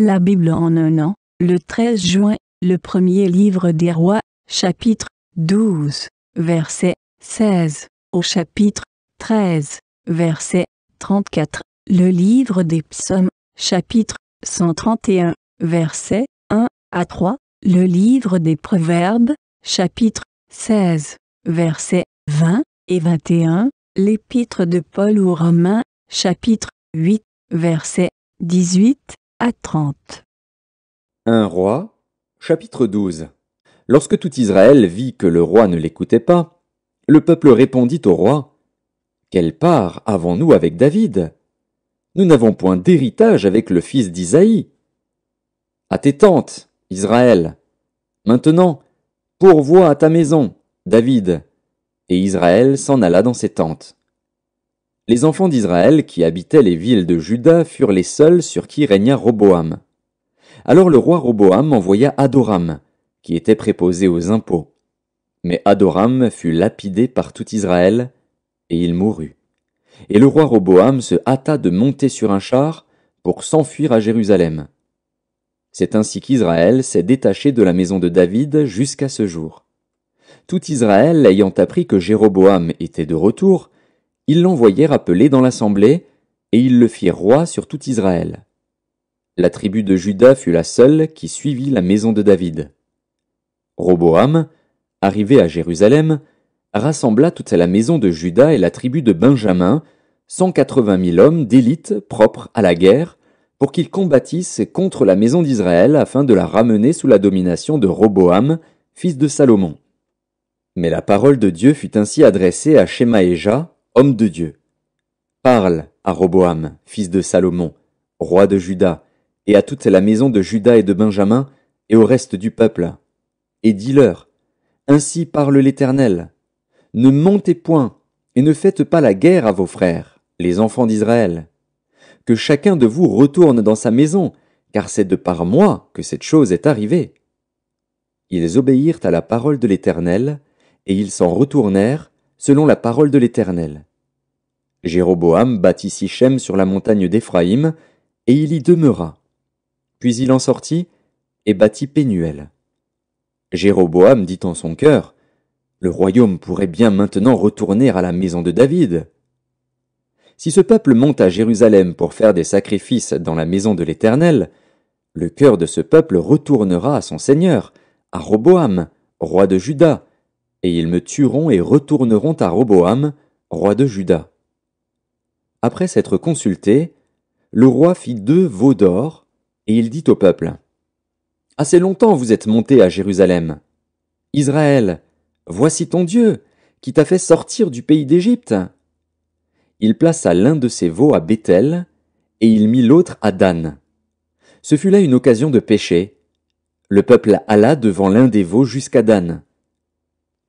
La Bible en un an, le 13 juin, le premier livre des rois, chapitre 12, verset 16, au chapitre 13, verset 34, le livre des psaumes, chapitre 131, verset 1 à 3, le livre des proverbes, chapitre 16, verset, 20 et 21, l'épître de Paul aux Romains, chapitre 8, verset 18 à Un roi, chapitre 12. Lorsque tout Israël vit que le roi ne l'écoutait pas, le peuple répondit au roi Quelle part avons-nous avec David Nous n'avons point d'héritage avec le fils d'Isaïe. À tes tentes, Israël. Maintenant, pourvois à ta maison, David. Et Israël s'en alla dans ses tentes. Les enfants d'Israël qui habitaient les villes de Juda furent les seuls sur qui régna Roboam. Alors le roi Roboam envoya Adoram, qui était préposé aux impôts. Mais Adoram fut lapidé par tout Israël, et il mourut. Et le roi Roboam se hâta de monter sur un char pour s'enfuir à Jérusalem. C'est ainsi qu'Israël s'est détaché de la maison de David jusqu'à ce jour. Tout Israël ayant appris que Jéroboam était de retour, ils l'envoyèrent appeler dans l'assemblée, et ils le firent roi sur tout Israël. La tribu de Juda fut la seule qui suivit la maison de David. Roboam, arrivé à Jérusalem, rassembla toute la maison de Juda et la tribu de Benjamin, 180 mille hommes d'élite propres à la guerre, pour qu'ils combattissent contre la maison d'Israël afin de la ramener sous la domination de Roboam, fils de Salomon. Mais la parole de Dieu fut ainsi adressée à Shemaéja, Homme de Dieu, parle à Roboam, fils de Salomon, roi de Juda, et à toute la maison de Juda et de Benjamin, et au reste du peuple, et dis-leur, Ainsi parle l'Éternel, ne montez point, et ne faites pas la guerre à vos frères, les enfants d'Israël. Que chacun de vous retourne dans sa maison, car c'est de par moi que cette chose est arrivée. Ils obéirent à la parole de l'Éternel, et ils s'en retournèrent selon la parole de l'Éternel. Jéroboam bâtit Sichem sur la montagne d'Éphraïm, et il y demeura. Puis il en sortit et bâtit Pénuel. Jéroboam dit en son cœur, Le royaume pourrait bien maintenant retourner à la maison de David. Si ce peuple monte à Jérusalem pour faire des sacrifices dans la maison de l'Éternel, le cœur de ce peuple retournera à son Seigneur, à Roboam, roi de Juda, et ils me tueront et retourneront à Roboam, roi de Juda. Après s'être consulté, le roi fit deux veaux d'or, et il dit au peuple Assez longtemps vous êtes monté à Jérusalem. Israël, voici ton Dieu, qui t'a fait sortir du pays d'Égypte. Il plaça l'un de ses veaux à Bethel, et il mit l'autre à Dan. Ce fut là une occasion de péché. Le peuple alla devant l'un des veaux jusqu'à Dan.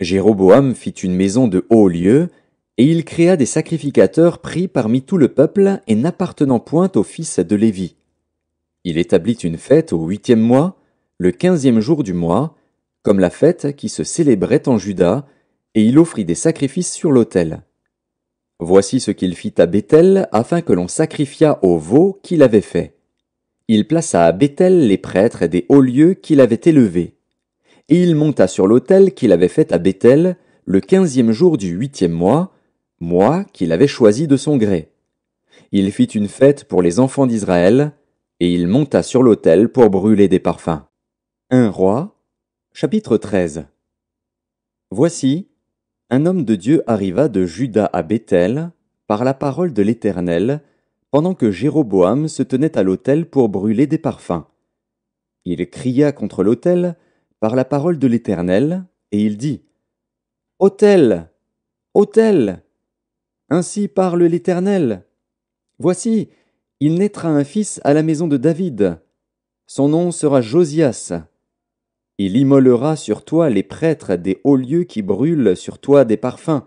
Jéroboam fit une maison de haut lieu, et il créa des sacrificateurs pris parmi tout le peuple et n'appartenant point au fils de Lévi. Il établit une fête au huitième mois, le quinzième jour du mois, comme la fête qui se célébrait en Juda, et il offrit des sacrifices sur l'autel. Voici ce qu'il fit à Béthel afin que l'on sacrifiât au veau qu'il avait fait. Il plaça à Bethel les prêtres des hauts lieux qu'il avait élevés. Et il monta sur l'autel qu'il avait fait à Béthel le quinzième jour du huitième mois, moi qu'il avait choisi de son gré. Il fit une fête pour les enfants d'Israël, et il monta sur l'autel pour brûler des parfums. Un Roi, chapitre 13. Voici, un homme de Dieu arriva de Juda à Bethel, par la parole de l'Éternel, pendant que Jéroboam se tenait à l'autel pour brûler des parfums. Il cria contre l'autel, par la parole de l'Éternel, et il dit Autel Autel ainsi parle l'Éternel. Voici, il naîtra un fils à la maison de David. Son nom sera Josias. Il immolera sur toi les prêtres des hauts lieux qui brûlent sur toi des parfums,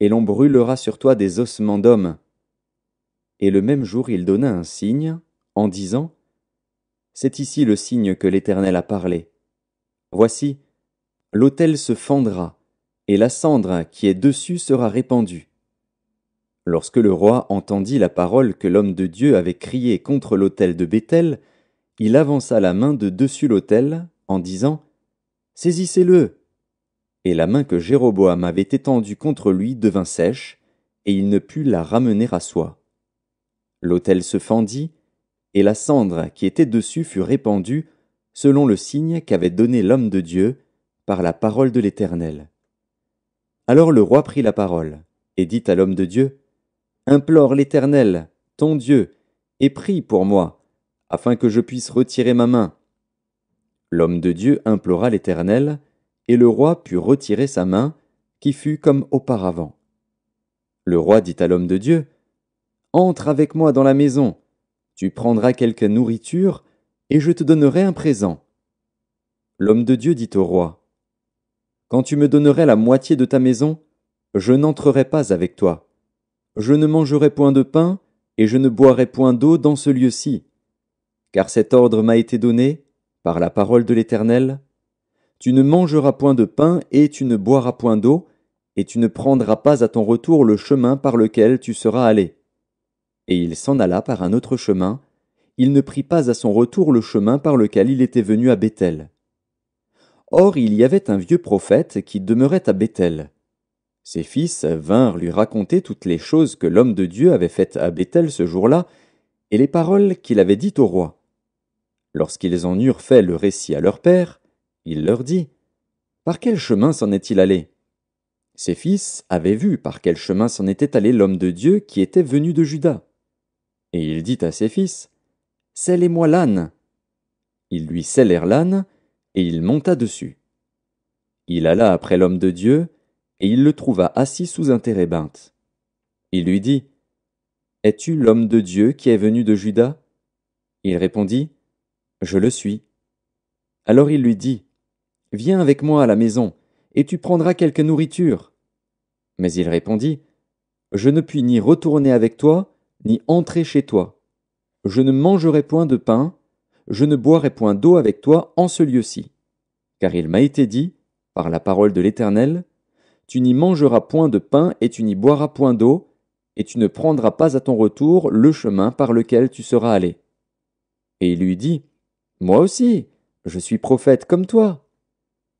et l'on brûlera sur toi des ossements d'hommes. Et le même jour il donna un signe, en disant, C'est ici le signe que l'Éternel a parlé. Voici, l'autel se fendra, et la cendre qui est dessus sera répandue Lorsque le roi entendit la parole que l'homme de Dieu avait criée contre l'autel de Béthel, il avança la main de dessus l'autel, en disant Saisissez-le Et la main que Jéroboam avait étendue contre lui devint sèche, et il ne put la ramener à soi. L'autel se fendit, et la cendre qui était dessus fut répandue, selon le signe qu'avait donné l'homme de Dieu, par la parole de l'Éternel. Alors le roi prit la parole, et dit à l'homme de Dieu Implore l'Éternel, ton Dieu, et prie pour moi, afin que je puisse retirer ma main. L'homme de Dieu implora l'Éternel, et le roi put retirer sa main, qui fut comme auparavant. Le roi dit à l'homme de Dieu, Entre avec moi dans la maison, tu prendras quelque nourriture, et je te donnerai un présent. L'homme de Dieu dit au roi, Quand tu me donnerais la moitié de ta maison, je n'entrerai pas avec toi, je ne mangerai point de pain, et je ne boirai point d'eau dans ce lieu-ci. Car cet ordre m'a été donné, par la parole de l'Éternel. Tu ne mangeras point de pain, et tu ne boiras point d'eau, et tu ne prendras pas à ton retour le chemin par lequel tu seras allé. Et il s'en alla par un autre chemin, il ne prit pas à son retour le chemin par lequel il était venu à Bethel. Or il y avait un vieux prophète qui demeurait à Bethel. Ses fils vinrent lui raconter toutes les choses que l'homme de Dieu avait faites à Bethel ce jour-là, et les paroles qu'il avait dites au roi. Lorsqu'ils en eurent fait le récit à leur père, il leur dit Par quel chemin s'en est-il allé Ses fils avaient vu par quel chemin s'en était allé l'homme de Dieu qui était venu de Juda. Et il dit à ses fils Scellez-moi l'âne. Ils lui scellèrent l'âne, et il monta dessus. Il alla après l'homme de Dieu, et il le trouva assis sous un térébinthe. Il lui dit Es-tu l'homme de Dieu qui est venu de Juda Il répondit Je le suis. Alors il lui dit Viens avec moi à la maison, et tu prendras quelque nourriture. Mais il répondit Je ne puis ni retourner avec toi, ni entrer chez toi. Je ne mangerai point de pain, je ne boirai point d'eau avec toi en ce lieu-ci. Car il m'a été dit, par la parole de l'Éternel, tu n'y mangeras point de pain et tu n'y boiras point d'eau, et tu ne prendras pas à ton retour le chemin par lequel tu seras allé. Et il lui dit, Moi aussi, je suis prophète comme toi.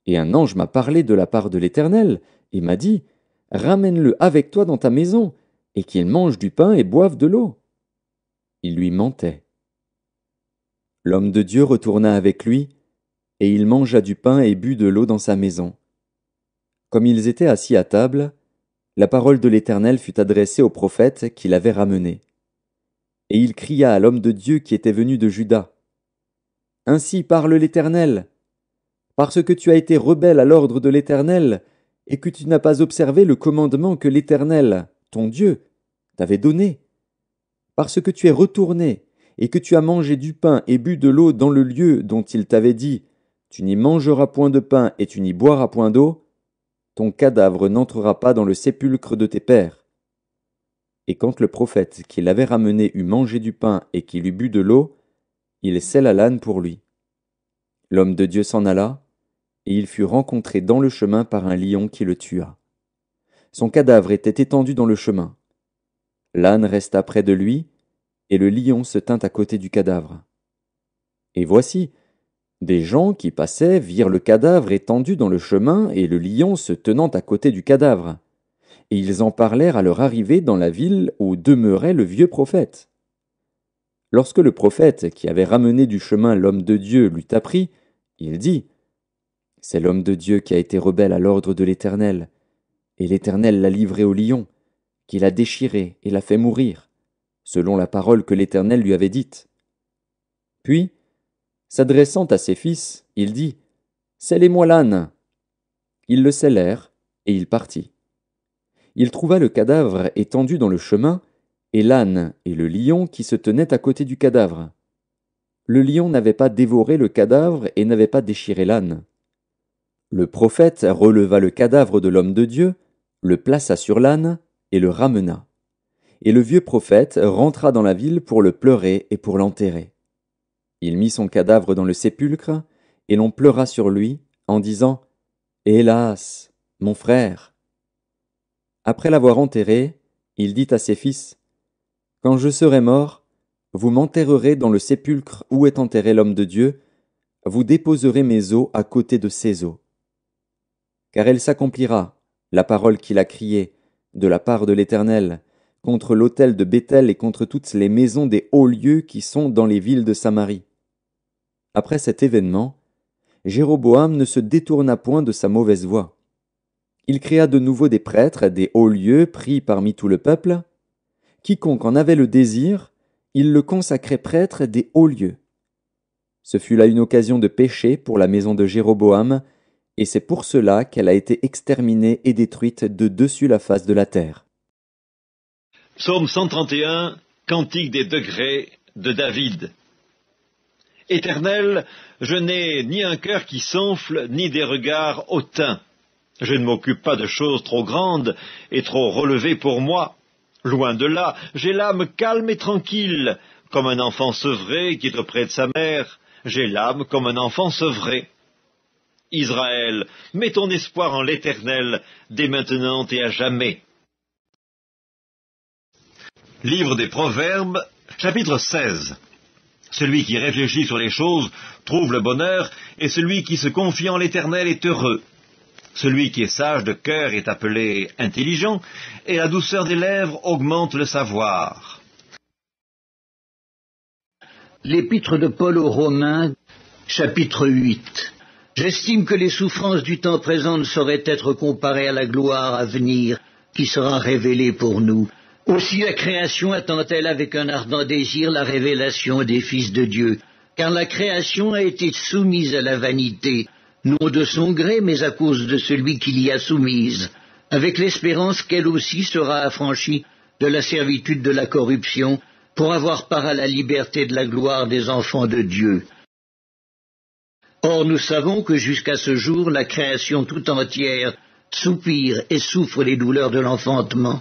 Et un ange m'a parlé de la part de l'Éternel, et m'a dit, Ramène-le avec toi dans ta maison, et qu'il mange du pain et boive de l'eau. Il lui mentait. L'homme de Dieu retourna avec lui, et il mangea du pain et but de l'eau dans sa maison. Comme ils étaient assis à table, la parole de l'Éternel fut adressée au prophète qui l'avait ramené. Et il cria à l'homme de Dieu qui était venu de Juda. Ainsi parle l'Éternel. Parce que tu as été rebelle à l'ordre de l'Éternel, et que tu n'as pas observé le commandement que l'Éternel, ton Dieu, t'avait donné. Parce que tu es retourné, et que tu as mangé du pain et bu de l'eau dans le lieu dont il t'avait dit, Tu n'y mangeras point de pain et tu n'y boiras point d'eau, ton cadavre n'entrera pas dans le sépulcre de tes pères. Et quand le prophète qui l'avait ramené eut mangé du pain et qu'il eut bu de l'eau, il scella l'âne pour lui. L'homme de Dieu s'en alla, et il fut rencontré dans le chemin par un lion qui le tua. Son cadavre était étendu dans le chemin. L'âne resta près de lui, et le lion se tint à côté du cadavre. Et voici, des gens qui passaient virent le cadavre étendu dans le chemin et le lion se tenant à côté du cadavre. Et ils en parlèrent à leur arrivée dans la ville où demeurait le vieux prophète. Lorsque le prophète qui avait ramené du chemin l'homme de Dieu l'eut appris, il dit C'est l'homme de Dieu qui a été rebelle à l'ordre de l'Éternel, et l'Éternel l'a livré au lion, qui l'a déchiré et l'a fait mourir, selon la parole que l'Éternel lui avait dite. Puis S'adressant à ses fils, il dit Scellez-moi l'âne Ils le scellèrent, et il partit. Il trouva le cadavre étendu dans le chemin, et l'âne et le lion qui se tenaient à côté du cadavre. Le lion n'avait pas dévoré le cadavre et n'avait pas déchiré l'âne. Le prophète releva le cadavre de l'homme de Dieu, le plaça sur l'âne et le ramena. Et le vieux prophète rentra dans la ville pour le pleurer et pour l'enterrer. Il mit son cadavre dans le sépulcre, et l'on pleura sur lui, en disant Hélas, mon frère Après l'avoir enterré, il dit à ses fils Quand je serai mort, vous m'enterrerez dans le sépulcre où est enterré l'homme de Dieu, vous déposerez mes os à côté de ses os. Car elle s'accomplira, la parole qu'il a criée, de la part de l'Éternel, contre l'autel de Bethel et contre toutes les maisons des hauts lieux qui sont dans les villes de Samarie. Après cet événement, Jéroboam ne se détourna point de sa mauvaise voie. Il créa de nouveau des prêtres, des hauts lieux pris parmi tout le peuple. Quiconque en avait le désir, il le consacrait prêtre des hauts lieux. Ce fut là une occasion de péché pour la maison de Jéroboam, et c'est pour cela qu'elle a été exterminée et détruite de dessus la face de la terre. Psaume 131, Cantique des degrés de David. Éternel, je n'ai ni un cœur qui s'enfle, ni des regards hautains. Je ne m'occupe pas de choses trop grandes et trop relevées pour moi. Loin de là, j'ai l'âme calme et tranquille, comme un enfant sevré qui est auprès de sa mère. J'ai l'âme comme un enfant sevré. Israël, mets ton espoir en l'Éternel, dès maintenant et à jamais. Livre des Proverbes, chapitre 16. Celui qui réfléchit sur les choses trouve le bonheur, et celui qui se confie en l'Éternel est heureux. Celui qui est sage de cœur est appelé intelligent, et la douceur des lèvres augmente le savoir. L'Épître de Paul aux Romains, chapitre 8. J'estime que les souffrances du temps présent ne sauraient être comparées à la gloire à venir qui sera révélée pour nous. Aussi la création attend-elle avec un ardent désir la révélation des fils de Dieu, car la création a été soumise à la vanité, non de son gré, mais à cause de celui qui l'y a soumise, avec l'espérance qu'elle aussi sera affranchie de la servitude de la corruption, pour avoir part à la liberté de la gloire des enfants de Dieu. Or nous savons que jusqu'à ce jour la création tout entière soupire et souffre les douleurs de l'enfantement.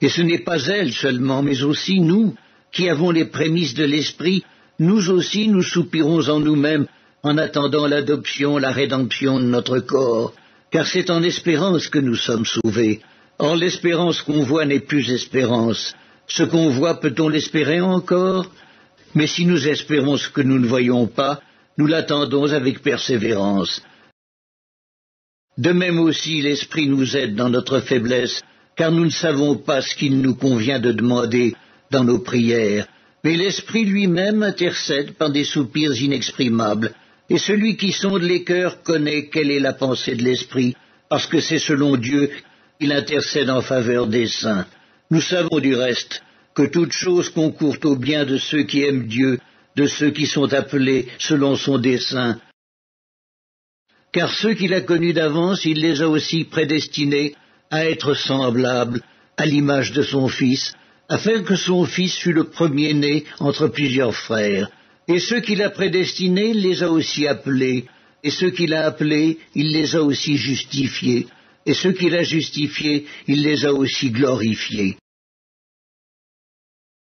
Et ce n'est pas elle seulement, mais aussi nous, qui avons les prémices de l'Esprit, nous aussi nous soupirons en nous-mêmes en attendant l'adoption, la rédemption de notre corps, car c'est en espérance que nous sommes sauvés. Or l'espérance qu'on voit n'est plus espérance. Ce qu'on voit, peut-on l'espérer encore Mais si nous espérons ce que nous ne voyons pas, nous l'attendons avec persévérance. De même aussi, l'Esprit nous aide dans notre faiblesse, car nous ne savons pas ce qu'il nous convient de demander dans nos prières, mais l'Esprit lui-même intercède par des soupirs inexprimables, et celui qui sonde les cœurs connaît quelle est la pensée de l'Esprit, parce que c'est selon Dieu qu'il intercède en faveur des saints. Nous savons du reste que toutes choses concourent au bien de ceux qui aiment Dieu, de ceux qui sont appelés selon son dessein. Car ceux qu'il a connus d'avance, il les a aussi prédestinés à être semblable à l'image de son fils, afin que son fils fût le premier-né entre plusieurs frères. Et ceux qu'il a prédestinés, il les a aussi appelés, et ceux qu'il a appelés, il les a aussi justifiés, et ceux qu'il a justifiés, il les a aussi glorifiés.